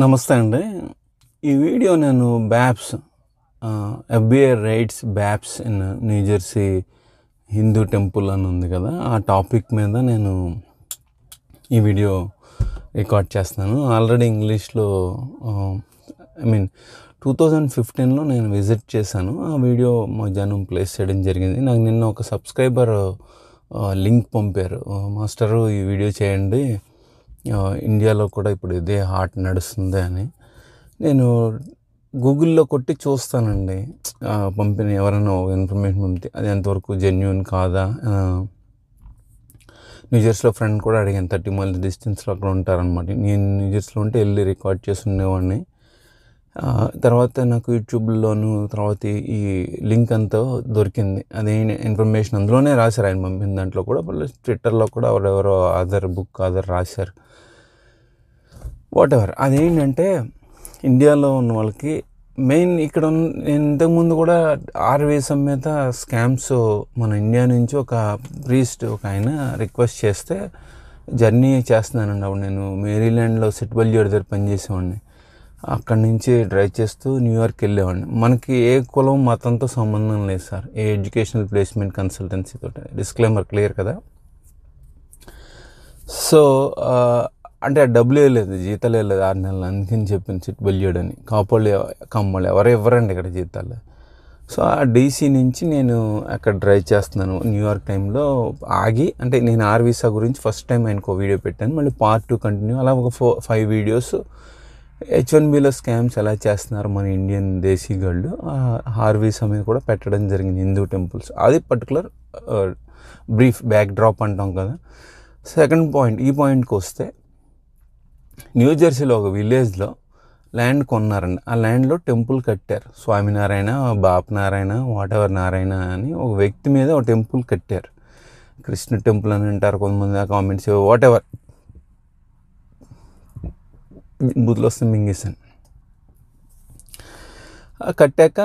నమస్తే అండి ఈ వీడియో నేను BAPS FBI raids BAPS in New Jersey Hindu temple అని ఉంది కదా ఆ టాపిక్ మీద నేను ఈ వీడియో రికార్డ్ చేస్తున్నాను ఆల్రెడీ ఇంగ్లీష్లో ఐ మీన్ టూ థౌజండ్ ఫిఫ్టీన్లో నేను విజిట్ చేశాను ఆ వీడియో మా జనం ప్లేస్ చేయడం జరిగింది నాకు నిన్న ఒక సబ్స్క్రైబర్ లింక్ పంపారు మాస్టరు ఈ వీడియో చేయండి ఇండియాలో కూడా ఇప్పుడు ఇదే హాట్ నడుస్తుంది అని నేను గూగుల్లో కొట్టి చూస్తానండి పంపిన ఎవరైనా ఇన్ఫర్మేషన్ పంపితే అది ఎంతవరకు జెన్యున్ కాదా న్యూజెర్స్లో ఫ్రెండ్ కూడా అడిగాను థర్టీ మైల్స్ డిస్టెన్స్లో అక్కడ ఉంటారనమాట నేను న్యూజెర్స్లో ఉంటే వెళ్ళి రికార్డ్ చేసి ఉండేవాడిని తర్వాత నాకు యూట్యూబ్లోను తర్వాత ఈ లింక్ అంతా దొరికింది అదే ఇన్ఫర్మేషన్ అందులోనే రాశారు ఆయన పంపిన దాంట్లో కూడా మళ్ళీ ట్విట్టర్లో కూడా ఎవరెవరో ఆధార్ బుక్ ఆధార్ రాశారు వాటెవర్ అదేంటంటే ఇండియాలో ఉన్న వాళ్ళకి మెయిన్ ఇక్కడ నేను ఇంతకుముందు కూడా ఆర్వే సమేత స్కామ్స్ మన ఇండియా నుంచి ఒక ప్రీస్ట్ ఒక ఆయన రిక్వెస్ట్ చేస్తే జర్నీ చేస్తున్నానండి అప్పుడు నేను మేరీల్యాండ్లో సిట్బల్జీ దగ్గర పనిచేసేవాడిని అక్కడి నుంచి డ్రైవ్ చేస్తూ న్యూయార్క్ వెళ్ళేవాడిని మనకి ఏ కులం మతంతో సంబంధం లేదు సార్ ఏ ఎడ్యుకేషనల్ ప్లేస్మెంట్ కన్సల్టెన్సీతో డిస్క్లైమర్ క్లియర్ కదా సో అంటే డబ్బులు వేయలేదు జీతాలు వేయలేదు ఆరు నెలలు అందుకని చెప్పింది సిట్ బలియడని కాపోళ్ళు కమ్మలు ఎవరు ఇవ్వరండి ఇక్కడ జీతాలు సో ఆ డీసీ నుంచి నేను అక్కడ డ్రైవ్ చేస్తున్నాను న్యూయార్క్ టైంలో ఆగి అంటే నేను ఆర్ వీసా గురించి ఫస్ట్ టైం ఆయనకు వీడియో పెట్టాను మళ్ళీ పార్ట్ టూ కంటిన్యూ అలా ఒక four five videos H one scams ఎలా చేస్తున్నారు మన ఇండియన్ దేశీ గళ్ళు ఆర్ వీసా మీద కూడా పెట్టడం జరిగింది హిందూ టెంపుల్స్ అది పర్టికులర్ బ్రీఫ్ బ్యాక్ డ్రాప్ అంటాం కదా సెకండ్ పాయింట్ ఈ పాయింట్కి వస్తే న్యూజెర్సీలో ఒక విలేజ్లో ల్యాండ్ కొన్నారండి ఆ ల్యాండ్లో టెంపుల్ కట్టారు స్వామినారాయణ బాప్ నారాయణ వాటెవర్ నారాయణ అని ఒక వ్యక్తి మీద ఒక టెంపుల్ కట్టారు కృష్ణ టెంపుల్ అని అంటారు కొంతమంది కామెంట్స్ వాటెవర్ బుద్ధులు వస్తే మింగేసాను కట్టాక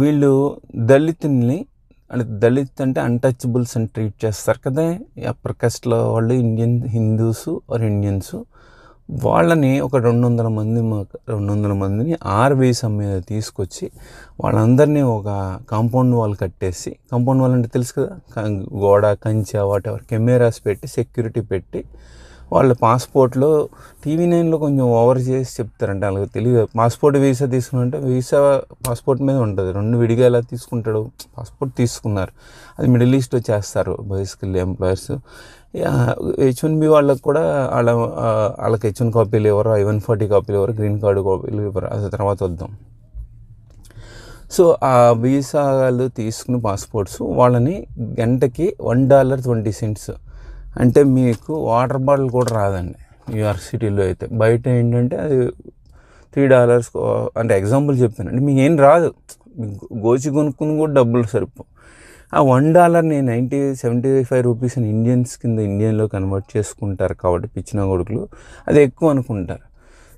వీళ్ళు దళితుల్ని అండ్ దళిత్ అంటే అన్టచబుల్స్ అని ట్రీట్ చేస్తారు కదా అప్పర్ కాస్ట్లో వాళ్ళు ఇండియన్ హిందూస్ ఆర్ ఇండియన్స్ వాళ్ళని ఒక రెండు వందల మంది రెండు వందల మందిని ఆర్బీఎస్ఎం మీద తీసుకొచ్చి వాళ్ళందరినీ ఒక కాంపౌండ్ వాల్ కట్టేసి కాంపౌండ్ వాల్ అంటే తెలుసు కదా గోడ కంచె వాటెవర్ కెమెరాస్ పెట్టి సెక్యూరిటీ పెట్టి వాళ్ళ పాస్పోర్ట్లో టీవీ నైన్లో కొంచెం ఓవర్ చేసి చెప్తారంటే వాళ్ళకి తెలియదు పాస్పోర్ట్ వీసా తీసుకున్నంటే వీసా పాస్పోర్ట్ మీద ఉంటుంది రెండు విడిగా ఎలా తీసుకుంటాడు పాస్పోర్ట్ తీసుకున్నారు అది మిడిల్ ఈస్ట్లో చేస్తారు basically employers H one B వాళ్ళకి కూడా వాళ్ళ వాళ్ళకి హెచ్ వన్ కాపీలు ఇవ్వరు ఐ వన్ ఫార్టీ కాపీలు ఇవ్వరు గ్రీన్ కార్డు కాపీలు ఇవ్వరు అది తర్వాత వద్దాం సో ఆ వీసాలు తీసుకున్న పాస్పోర్ట్స్ వాళ్ళని గంటకి వన్ డాలర్ ట్వంటీ సెంట్స్ అంటే మీకు వాటర్ బాటిల్ కూడా రాదండి న్యూయార్క్ సిటీలో అయితే బయట ఏంటంటే అది త్రీ డాలర్స్ అంటే ఎగ్జాంపుల్ అండి మీకు ఏం రాదు మీకు గోచి కొనుక్కుని కూడా డబ్బులు సరిపో ఆ వన్ డాలర్ నేను నైంటీ సెవెంటీ ఫైవ్ రూపీస్ అని ఇండియన్స్ కింద ఇండియన్లో కన్వర్ట్ చేసుకుంటారు కాబట్టి పిచ్చిన కొడుకులు అది ఎక్కువ అనుకుంటారు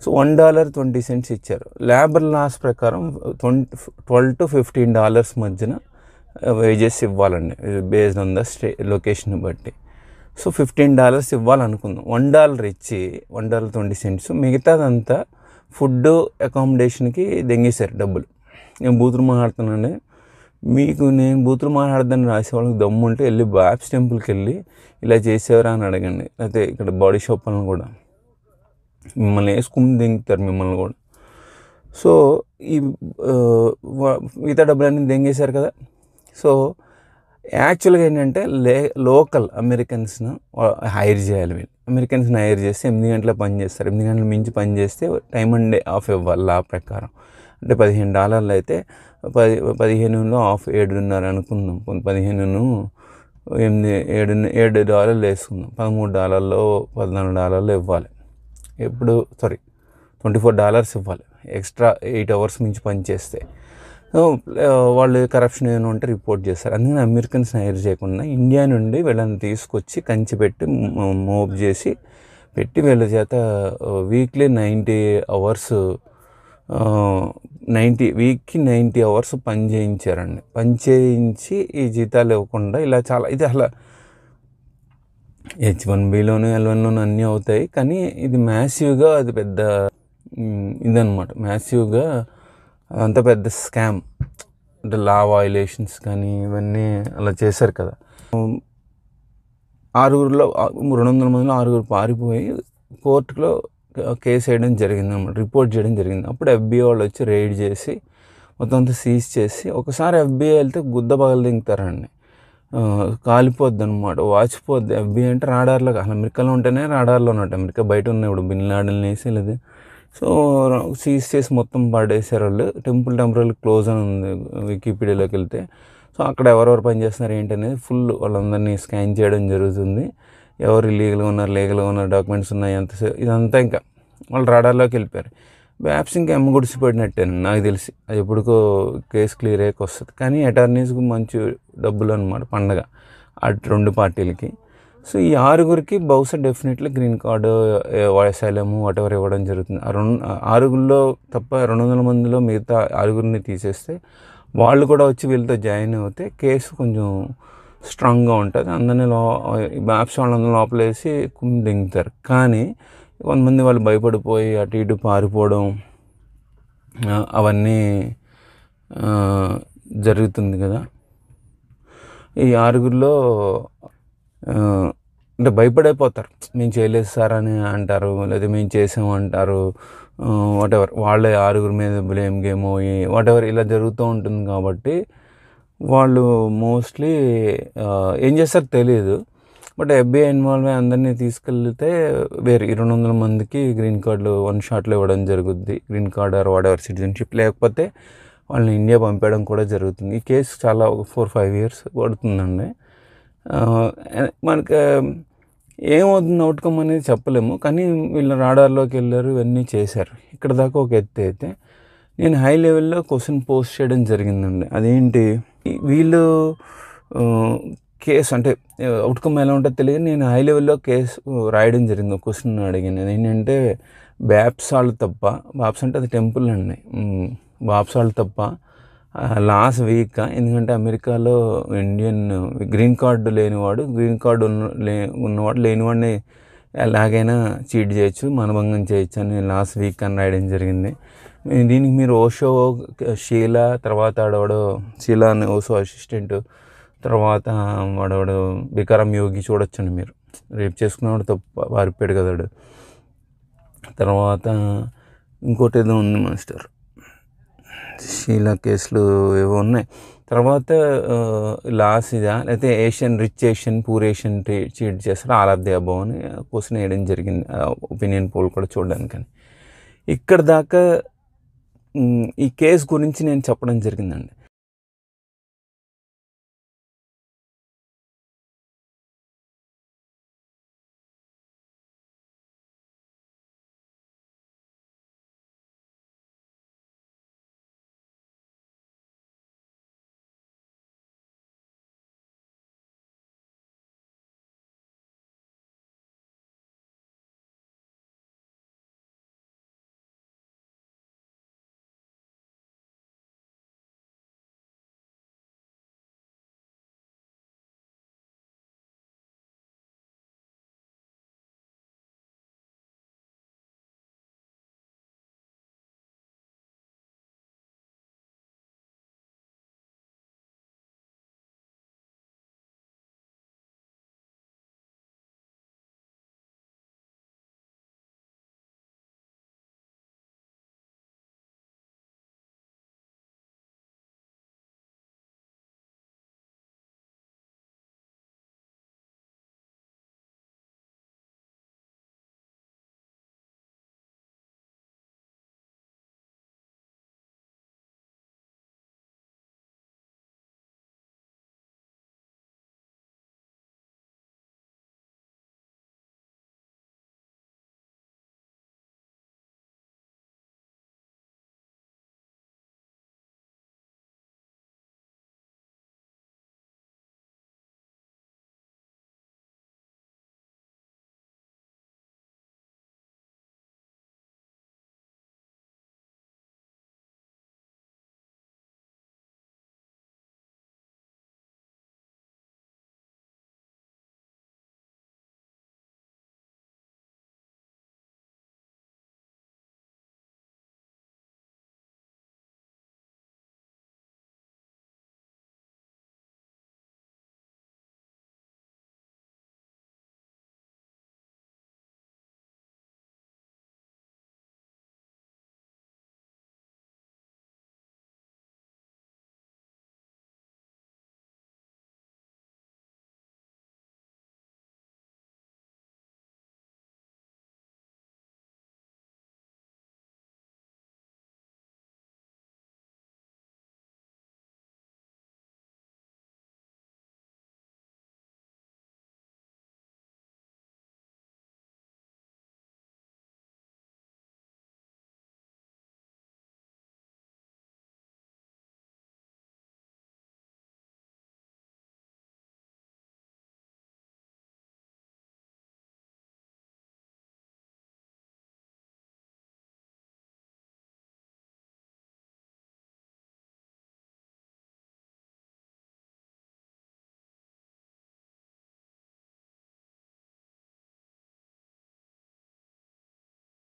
so one dollar twenty cents ఇచ్చారు లేబర్ లాస్ ప్రకారం twenty twelve to fifteen dollars మధ్యన వేజెస్ uh, ఇవ్వాలండి based on the state location బట్టి సో ఫిఫ్టీన్ డాలర్స్ ఇవ్వాలనుకుందాం వన్ డాలర్ ఇచ్చి వన్ డాలర్ ట్వంటీ సెంట్స్ మిగతాదంతా ఫుడ్ అకామిడేషన్కి దెంగేశారు డబ్బులు నేను బూతులు మాట్లాడుతున్నాను మీకు నేను బూతులు మాట్లాడదని రాసే వాళ్ళకి దమ్ము ఉంటే వెళ్ళి బాప్స్ టెంపుల్కి వెళ్ళి ఇలా చేసేవారా అని అడగండి అయితే ఇక్కడ బాడీ షాప్ వాళ్ళని కూడా మిమ్మల్ని వేసుకుని దింగుతారు మిమ్మల్ని కూడా సో ఈ మిగతా డబ్బులన్నీ దెంగేశారు కదా సో యాక్చువల్గా ఏంటంటే లే లోకల్ అమెరికన్స్ను హైర్ చేయాలి వీళ్ళు అమెరికన్స్ని హైర్ చేస్తే ఎనిమిది గంటల పని చేస్తారు ఎనిమిది గంటల మించి పని చేస్తే టైం అండ్ డే ఆఫ్ ఇవ్వాలి లా ప్రకారం అంటే పదిహేను డాలర్లు అయితే పది పదిహేనులో ఆఫ్ ఏడున్నర అనుకుందాం పదిహేనును ఎనిమిది ఏడు ఏడు డాలర్లు వేసుకుందాం పదమూడు డాలర్లో పద్నాలుగు డాలర్లు ఇవ్వాలి ఎప్పుడు సారీ ట్వంటీ ఫోర్ డాలర్స్ ఇవ్వాలి ఎక్స్ట్రా ఎయిట్ అవర్స్ మించి పని చేస్తే వాళ్ళు కరప్షన్ ఏమైనా ఉంటే రిపోర్ట్ చేస్తారు అందుకని అమెరికన్స్ హైర్ చేయకుండా ఇండియా నుండి వీళ్ళని తీసుకొచ్చి కంచి పెట్టి మోబ్ చేసి పెట్టి వీళ్ళ చేత వీక్లీ నైంటీ అవర్స్ నైంటీ వీక్కి నైంటీ అవర్స్ పని చేయించారండి పని చేయించి ఈ జీతాలు ఇవ్వకుండా ఇలా చాలా ఇది అలా హెచ్ వన్ బిలోను ఎల్ వన్లోను అన్నీ అవుతాయి కానీ ఇది మ్యాసివ్గా అది పెద్ద ఇదనమాట మ్యాసివ్గా అంత పెద్ద స్కామ్ అంటే లా వయలేషన్స్ కానీ ఇవన్నీ అలా చేశారు కదా ఆరుగురులో రెండు వందల మందిలో ఆరుగురు పారిపోయి కోర్టులో కేసు వేయడం జరిగింది అనమాట రిపోర్ట్ చేయడం జరిగింది అప్పుడు ఎఫ్బిఐ వాళ్ళు వచ్చి రైడ్ చేసి మొత్తం అంతా సీజ్ చేసి ఒకసారి ఎఫ్బిఐ వెళ్తే గుద్ద పగలు దింగుతారండి కాలిపోద్ది అనమాట వాచిపోద్ది ఎఫ్బిఐ అంటే రాడార్లో అసలు అమెరికాలో ఉంటేనే రాడార్లో ఉన్నట్టు అమెరికా బయట ఉన్నాయి ఇప్పుడు బిన్ లాడల్ని వేసి లేదా సో సీజ్ చేసి మొత్తం పడేసారు వాళ్ళు టెంపుల్ టెంపరీ క్లోజ్ అని ఉంది వికీపీడియాలోకి వెళ్తే సో అక్కడ ఎవరెవరు పనిచేస్తున్నారు ఏంటి అనేది ఫుల్ వాళ్ళందరినీ స్కాన్ చేయడం జరుగుతుంది ఎవరు లీగల్గా ఉన్నారు లీగల్గా ఉన్నారు డాక్యుమెంట్స్ ఉన్నాయి ఎంత ఇదంతా ఇంకా వాళ్ళు రాడార్లోకి వెళ్ళిపోయారు బ్యాప్స్ ఇంకా ఎమ్మగుడిసి పడినట్టేను నాకు తెలిసి అది ఎప్పుడుకో కేసు క్లియర్ అయ్యాక వస్తుంది కానీ అటార్నీస్కి మంచి డబ్బులు అనమాట పండగ అటు రెండు పార్టీలకి సో ఈ ఆరుగురికి బహుశా డెఫినెట్లీ గ్రీన్ కార్డు వయసాలము వాటెవర్ ఇవ్వడం జరుగుతుంది రెండు ఆరుగురిలో తప్ప రెండు వందల మందిలో మిగతా ఆరుగురిని తీసేస్తే వాళ్ళు కూడా వచ్చి వీళ్ళతో జాయిన్ అవుతే కేసు కొంచెం స్ట్రాంగ్గా ఉంటుంది అందరినీ లో మ్యాప్స్ వాళ్ళందరూ లోపలేసి కుమ్మి దింగుతారు కానీ కొంతమంది వాళ్ళు భయపడిపోయి అటు ఇటు పారిపోవడం అవన్నీ జరుగుతుంది కదా ఈ ఆరుగురిలో అంటే భయపడైపోతారు మేము చేయలేదు సార్ అని అంటారు లేదా మేము చేసాము అంటారు వాటెవర్ వాళ్ళ ఆరుగురి మీద బ్లేమ్ గేమ్ అయ్యి వాటెవర్ ఇలా జరుగుతూ ఉంటుంది కాబట్టి వాళ్ళు మోస్ట్లీ ఏం చేస్తారో తెలియదు బట్ ఎఫ్బీఐ ఇన్వాల్వ్ అయ్యి అందరినీ తీసుకెళ్తే వేరే రెండు వందల మందికి గ్రీన్ కార్డులు వన్ షాట్లో ఇవ్వడం జరుగుద్ది green card or whatever citizenship లేకపోతే వాళ్ళని ఇండియా పంపేయడం కూడా జరుగుతుంది ఈ కేసు చాలా ఫోర్ ఫైవ్ ఇయర్స్ పడుతుందండి మనకు ఏమవుతుంది అవుట్కమ్ అనేది చెప్పలేము కానీ వీళ్ళు రాడార్లోకి వెళ్ళారు ఇవన్నీ చేశారు ఇక్కడ దాకా ఒక ఎత్తు అయితే నేను హై లెవెల్లో క్వశ్చన్ పోస్ట్ చేయడం జరిగిందండి అదేంటి వీళ్ళు కేసు అంటే అవుట్కమ్ ఎలా ఉంటుందో తెలియదు నేను హై లెవెల్లో కేసు రాయడం జరిగింది క్వశ్చన్ అడిగాను ఏంటంటే బ్యాప్సాళ్ళు తప్ప బాప్స్ అంటే అది టెంపుల్ అండి బాప్సాళ్ళు తప్ప లాస్ట్ వీక్ ఎందుకంటే అమెరికాలో ఇండియన్ గ్రీన్ కార్డు లేనివాడు గ్రీన్ కార్డు ఉన్న లే ఉన్నవాడు లేనివాడిని ఎలాగైనా చీట్ చేయొచ్చు మనభంగం చేయొచ్చు అని లాస్ట్ వీక్ అని రాయడం జరిగింది దీనికి మీరు ఓషో షీలా తర్వాత ఆడవాడు షీలా అని ఓషో అసిస్టెంట్ తర్వాత వాడవాడు బికారం యోగి చూడొచ్చండి మీరు రేపు చేసుకున్నవాడు తప్ప పారిపోయాడు కదాడు తర్వాత ఇంకోటి ఏదో ఉంది మాస్టర్ శీల కేసులు ఏవో ఉన్నాయి తర్వాత లాస్ ఇదా లేకపోతే Asian rich Asian poor Asian cheat చేస్తారు ఆరాధ్య ఆఫ్ అని క్వశ్చన్ వేయడం జరిగింది ఒపీనియన్ పోల్ కూడా చూడడానికని ఇక్కడ దాకా ఈ కేసు గురించి నేను చెప్పడం జరిగిందండి